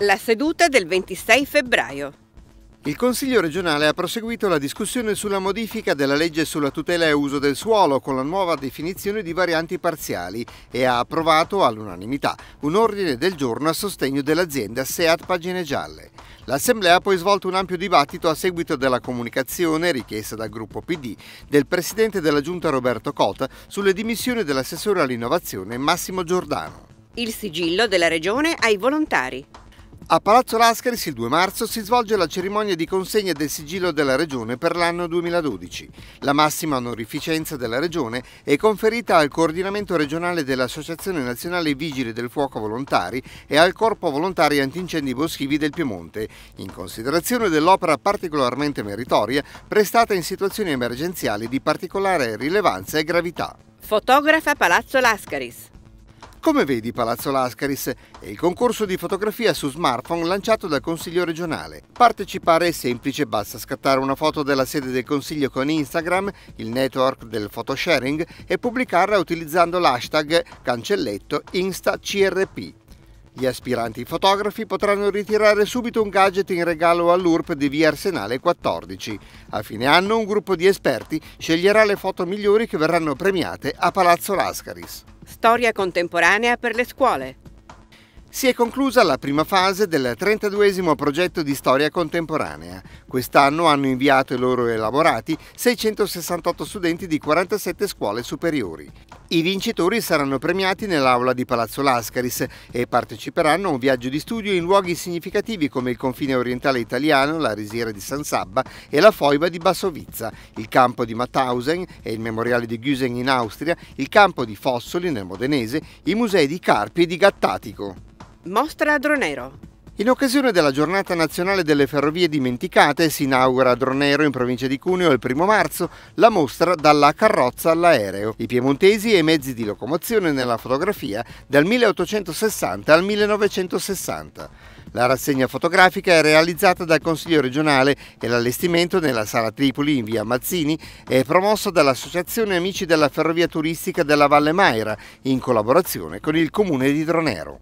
La seduta del 26 febbraio. Il Consiglio regionale ha proseguito la discussione sulla modifica della legge sulla tutela e uso del suolo con la nuova definizione di varianti parziali e ha approvato all'unanimità un ordine del giorno a sostegno dell'azienda SEAT Pagine Gialle. L'Assemblea ha poi svolto un ampio dibattito a seguito della comunicazione richiesta dal gruppo PD del Presidente della Giunta Roberto Cota sulle dimissioni dell'assessore all'innovazione Massimo Giordano. Il sigillo della Regione ai volontari. A Palazzo Lascaris il 2 marzo si svolge la cerimonia di consegna del sigillo della Regione per l'anno 2012. La massima onorificenza della Regione è conferita al coordinamento regionale dell'Associazione Nazionale Vigili del Fuoco Volontari e al Corpo Volontari Antincendi Boschivi del Piemonte, in considerazione dell'opera particolarmente meritoria prestata in situazioni emergenziali di particolare rilevanza e gravità. Fotografa Palazzo Lascaris. Come vedi Palazzo Lascaris è il concorso di fotografia su smartphone lanciato dal Consiglio regionale. Partecipare è semplice, basta scattare una foto della sede del Consiglio con Instagram, il network del photosharing e pubblicarla utilizzando l'hashtag cancelletto InstaCRP. Gli aspiranti fotografi potranno ritirare subito un gadget in regalo all'URP di Via Arsenale 14. A fine anno un gruppo di esperti sceglierà le foto migliori che verranno premiate a Palazzo Lascaris. Storia contemporanea per le scuole. Si è conclusa la prima fase del 32 esimo progetto di storia contemporanea. Quest'anno hanno inviato i loro elaborati 668 studenti di 47 scuole superiori. I vincitori saranno premiati nell'aula di Palazzo Lascaris e parteciperanno a un viaggio di studio in luoghi significativi come il confine orientale italiano, la risiera di San Sabba e la foiba di Bassovizza, il campo di Mauthausen e il memoriale di Güsen in Austria, il campo di Fossoli nel Modenese, i musei di Carpi e di Gattatico. Mostra a Dronero in occasione della giornata nazionale delle ferrovie dimenticate si inaugura a Dronero in provincia di Cuneo il 1 marzo la mostra dalla carrozza all'aereo, i piemontesi e i mezzi di locomozione nella fotografia dal 1860 al 1960. La rassegna fotografica è realizzata dal Consiglio regionale e l'allestimento nella Sala Tripoli in via Mazzini è promosso dall'Associazione Amici della Ferrovia Turistica della Valle Maira in collaborazione con il Comune di Dronero.